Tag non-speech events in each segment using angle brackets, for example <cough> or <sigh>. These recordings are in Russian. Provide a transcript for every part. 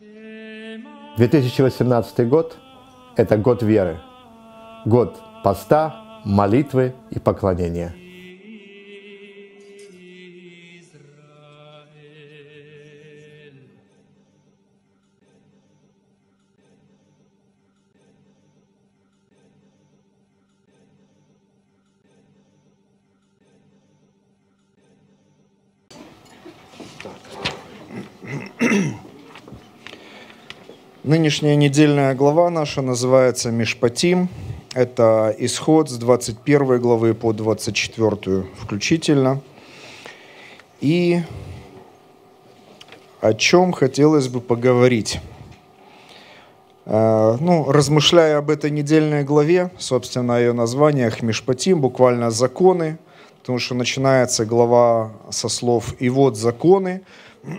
2018 год – это год веры, год поста, молитвы и поклонения. Так. Нынешняя недельная глава наша называется «Мишпатим». Это исход с 21 главы по 24 включительно. И о чем хотелось бы поговорить. Э, ну, размышляя об этой недельной главе, собственно, о ее названиях «Мишпатим», буквально «Законы», потому что начинается глава со слов «И вот законы». <clears throat>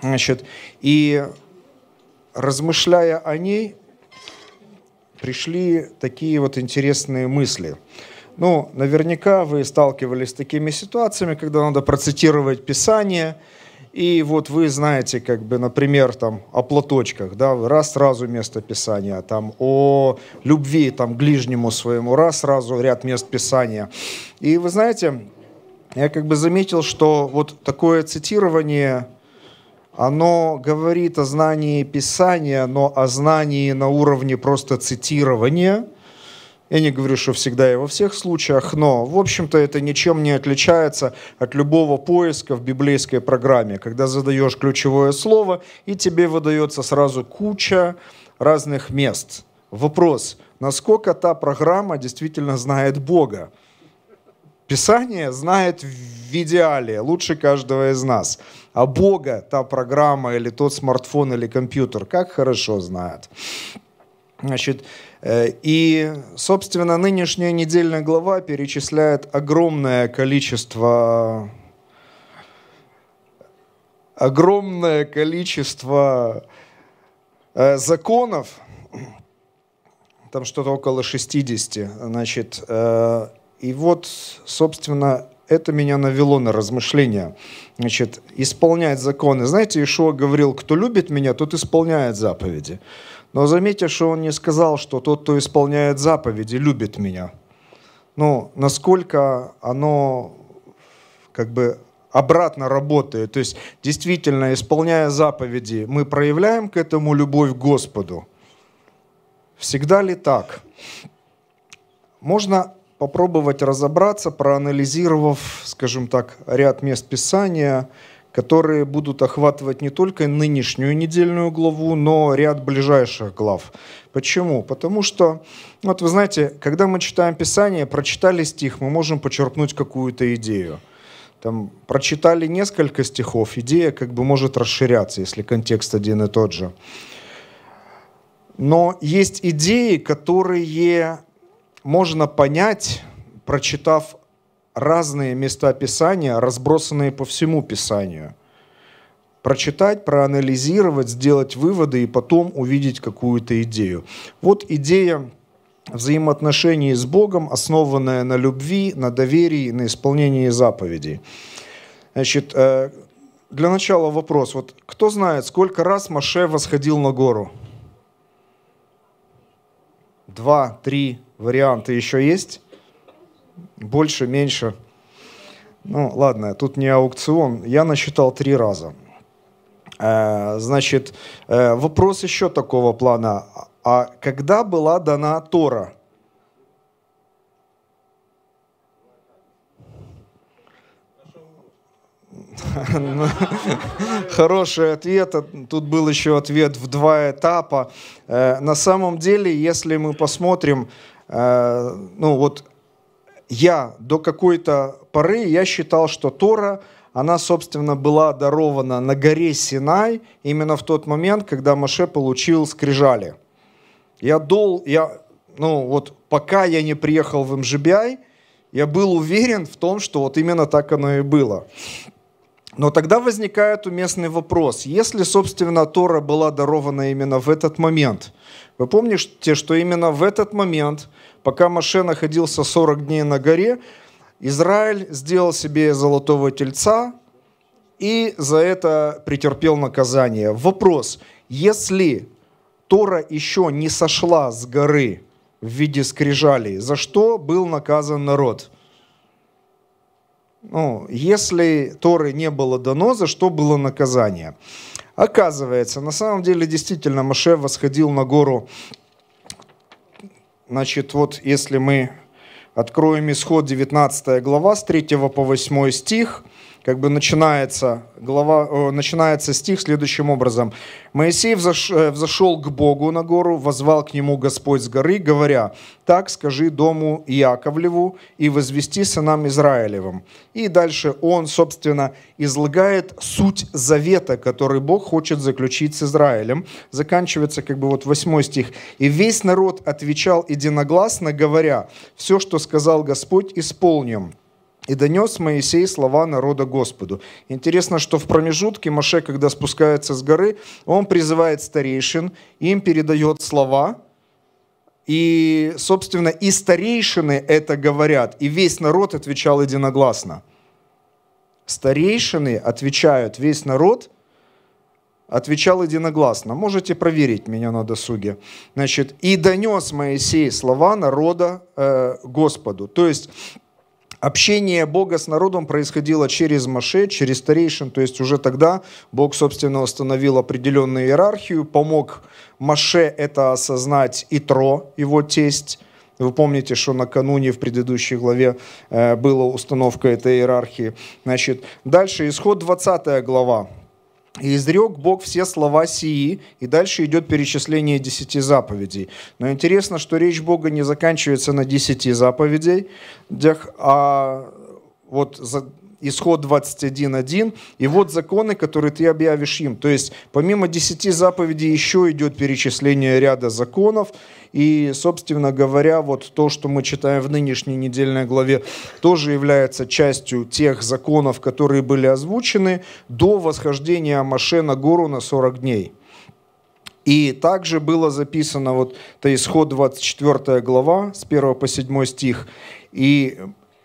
Значит, и размышляя о ней, пришли такие вот интересные мысли. Ну, наверняка вы сталкивались с такими ситуациями, когда надо процитировать Писание, и вот вы знаете, как бы, например, там, о платочках, да, раз сразу место Писания, там, о любви там, к ближнему своему, раз сразу ряд мест Писания. И вы знаете, я как бы заметил, что вот такое цитирование оно говорит о знании Писания, но о знании на уровне просто цитирования. Я не говорю, что всегда и во всех случаях, но, в общем-то, это ничем не отличается от любого поиска в библейской программе, когда задаешь ключевое слово, и тебе выдается сразу куча разных мест. Вопрос, насколько та программа действительно знает Бога? Писание знает в идеале, лучше каждого из нас. А Бога та программа или тот смартфон или компьютер как хорошо знает. Значит, э, и, собственно, нынешняя недельная глава перечисляет огромное количество огромное количество э, законов, там что-то около 60, значит, э, и вот, собственно, это меня навело на размышления. Значит, исполнять законы. Знаете, Ишуа говорил, кто любит меня, тот исполняет заповеди. Но заметьте, что он не сказал, что тот, кто исполняет заповеди, любит меня. Ну, насколько оно как бы обратно работает. То есть, действительно, исполняя заповеди, мы проявляем к этому любовь к Господу. Всегда ли так? Можно попробовать разобраться, проанализировав, скажем так, ряд мест Писания, которые будут охватывать не только нынешнюю недельную главу, но ряд ближайших глав. Почему? Потому что, вот вы знаете, когда мы читаем Писание, прочитали стих, мы можем почерпнуть какую-то идею. Там прочитали несколько стихов, идея как бы может расширяться, если контекст один и тот же. Но есть идеи, которые можно понять, прочитав разные места Писания, разбросанные по всему Писанию. Прочитать, проанализировать, сделать выводы и потом увидеть какую-то идею. Вот идея взаимоотношений с Богом, основанная на любви, на доверии, на исполнении заповедей. Значит, э, для начала вопрос. Вот кто знает, сколько раз Маше восходил на гору? Два, три, Варианты еще есть? Больше, меньше? Ну, ладно, тут не аукцион. Я насчитал три раза. Э, значит, э, вопрос еще такого плана. А когда была дана Тора? <laughs> Хороший ответ. Тут был еще ответ в два этапа. Э, на самом деле, если мы посмотрим Э, ну вот я до какой-то поры, я считал, что Тора, она, собственно, была дарована на горе Синай именно в тот момент, когда Маше получил скрижали. Я дол, я, ну вот пока я не приехал в МЖБИ, я был уверен в том, что вот именно так оно и было. Но тогда возникает уместный вопрос. Если, собственно, Тора была дарована именно в этот момент, вы помните, что именно в этот момент, пока Маше находился 40 дней на горе, Израиль сделал себе золотого тельца и за это претерпел наказание. Вопрос, если Тора еще не сошла с горы в виде скрижалей, за что был наказан народ – ну, если Торы не было дано, за что было наказание? Оказывается, на самом деле действительно Маше восходил на гору. Значит, вот если мы откроем исход 19 глава с 3 по 8 стих – как бы начинается, глава, начинается стих следующим образом. «Моисей э, взошел к Богу на гору, возвал к нему Господь с горы, говоря, «Так скажи дому Иаковлеву и возвести сынам Израилевым». И дальше он, собственно, излагает суть завета, который Бог хочет заключить с Израилем. Заканчивается как бы вот восьмой стих. «И весь народ отвечал единогласно, говоря, «Все, что сказал Господь, исполним». И донес Моисей слова народа Господу. Интересно, что в промежутке Моше, когда спускается с горы, он призывает старейшин, им передает слова, и, собственно, и старейшины это говорят, и весь народ отвечал единогласно. Старейшины отвечают, весь народ отвечал единогласно. Можете проверить меня на досуге. Значит, и донес Моисей слова народа э, Господу. То есть Общение Бога с народом происходило через Маше, через старейшин, то есть уже тогда Бог, собственно, установил определенную иерархию, помог Маше это осознать и Тро его тесть, вы помните, что накануне в предыдущей главе э, была установка этой иерархии. Значит, дальше исход 20 глава. И изрек Бог все слова сии, и дальше идет перечисление десяти заповедей. Но интересно, что речь Бога не заканчивается на десяти заповедей, а вот исход 21.1, и вот законы, которые ты объявишь им. То есть помимо 10 заповедей еще идет перечисление ряда законов, и, собственно говоря, вот то, что мы читаем в нынешней недельной главе, тоже является частью тех законов, которые были озвучены до восхождения Маше на гору на 40 дней. И также было записано, вот это исход 24 глава, с 1 по 7 стих, и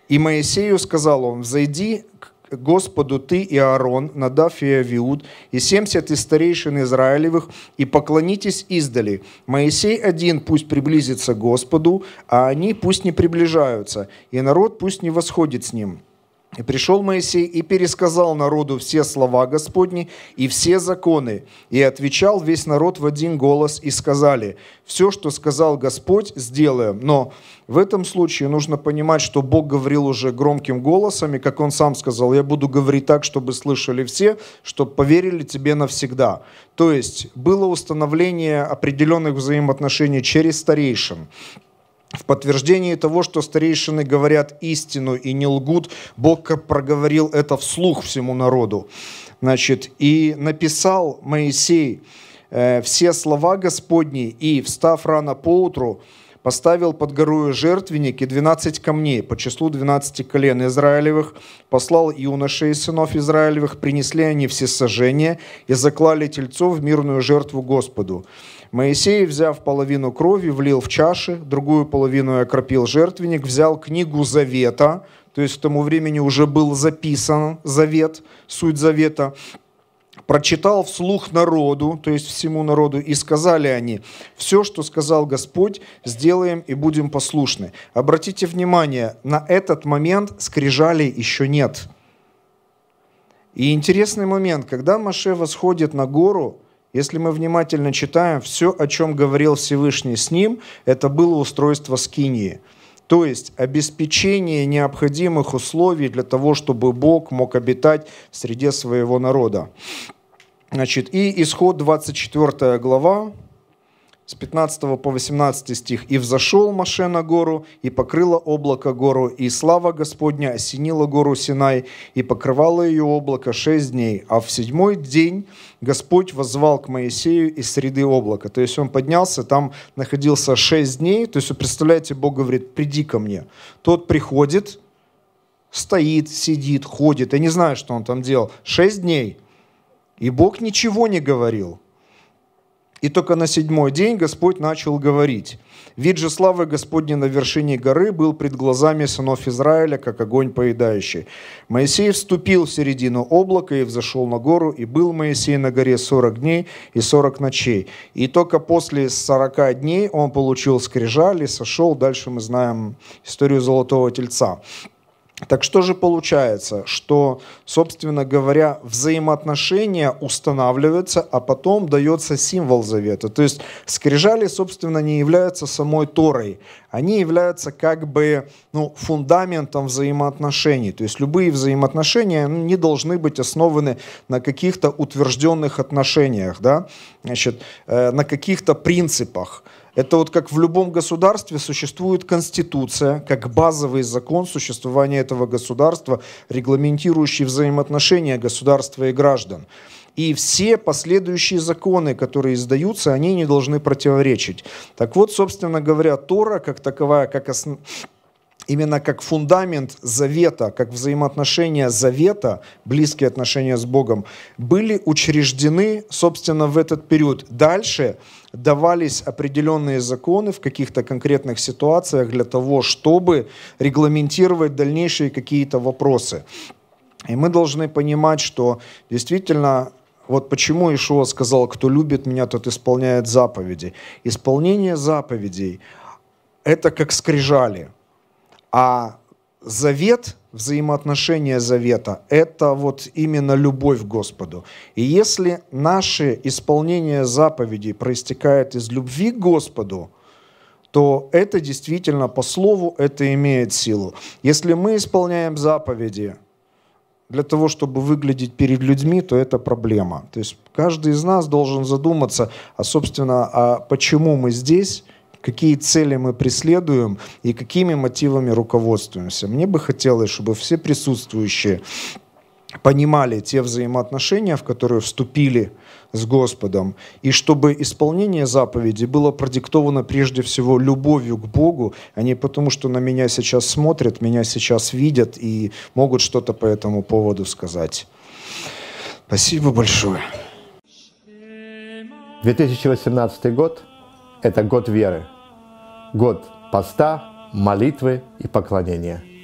и Моисею сказал он, «Взойди к Господу ты и Аарон, надав и Авиуд, и семьдесят из старейшин Израилевых, и поклонитесь издали. Моисей один пусть приблизится к Господу, а они пусть не приближаются, и народ пусть не восходит с ним». И пришел Моисей и пересказал народу все слова Господни и все законы. И отвечал весь народ в один голос и сказали, все, что сказал Господь, сделаем. Но в этом случае нужно понимать, что Бог говорил уже громким голосом, и как Он сам сказал, я буду говорить так, чтобы слышали все, чтобы поверили тебе навсегда. То есть было установление определенных взаимоотношений через старейшин. В подтверждении того, что старейшины говорят истину и не лгут, Бог проговорил это вслух всему народу. Значит, и написал Моисей э, все слова Господни, и, встав рано поутру, поставил под горою жертвенник и двенадцать камней по числу двенадцати колен Израилевых, послал юношей сынов Израилевых, принесли они все сожжения и заклали тельцов в мирную жертву Господу. Моисей, взяв половину крови, влил в чаши, другую половину окропил жертвенник, взял книгу завета, то есть к тому времени уже был записан завет, суть завета, прочитал вслух народу, то есть всему народу, и сказали они, все, что сказал Господь, сделаем и будем послушны. Обратите внимание, на этот момент скрижали еще нет. И интересный момент, когда Маше восходит на гору, если мы внимательно читаем, все, о чем говорил Всевышний с ним, это было устройство скинии. То есть обеспечение необходимых условий для того, чтобы Бог мог обитать среди своего народа. Значит, и исход 24 глава, с 15 по 18 стих. «И взошел Маше на гору, и покрыло облако гору, и слава Господня осенила гору Синай, и покрывало ее облако шесть дней. А в седьмой день Господь возвал к Моисею из среды облака». То есть он поднялся, там находился шесть дней. То есть вы представляете, Бог говорит, «Приди ко мне». Тот приходит, стоит, сидит, ходит. Я не знаю, что он там делал. Шесть дней. И Бог ничего не говорил. И только на седьмой день Господь начал говорить. «Вид же славы Господней на вершине горы был пред глазами сынов Израиля, как огонь поедающий. Моисей вступил в середину облака и взошел на гору, и был Моисей на горе сорок дней и сорок ночей. И только после сорока дней он получил скрижали, сошел». Дальше мы знаем историю Золотого Тельца. Так что же получается, что, собственно говоря, взаимоотношения устанавливаются, а потом дается символ завета. То есть скрижали, собственно, не являются самой Торой. Они являются как бы ну, фундаментом взаимоотношений. То есть любые взаимоотношения ну, не должны быть основаны на каких-то утвержденных отношениях, да? Значит, э, на каких-то принципах. Это вот как в любом государстве существует конституция, как базовый закон существования этого государства, регламентирующий взаимоотношения государства и граждан. И все последующие законы, которые издаются, они не должны противоречить. Так вот, собственно говоря, Тора как таковая, как основа именно как фундамент завета, как взаимоотношения завета, близкие отношения с Богом, были учреждены, собственно, в этот период. Дальше давались определенные законы в каких-то конкретных ситуациях для того, чтобы регламентировать дальнейшие какие-то вопросы. И мы должны понимать, что действительно вот почему Ишуа сказал, кто любит меня, тот исполняет заповеди. Исполнение заповедей – это как скрижали – а завет, взаимоотношения завета – это вот именно любовь к Господу. И если наше исполнение заповедей проистекает из любви к Господу, то это действительно по слову это имеет силу. Если мы исполняем заповеди для того, чтобы выглядеть перед людьми, то это проблема. То есть каждый из нас должен задуматься, а собственно, а почему мы здесь, какие цели мы преследуем и какими мотивами руководствуемся. Мне бы хотелось, чтобы все присутствующие понимали те взаимоотношения, в которые вступили с Господом, и чтобы исполнение заповеди было продиктовано прежде всего любовью к Богу, а не потому, что на меня сейчас смотрят, меня сейчас видят и могут что-то по этому поводу сказать. Спасибо большое. 2018 год –– это год веры, год поста, молитвы и поклонения –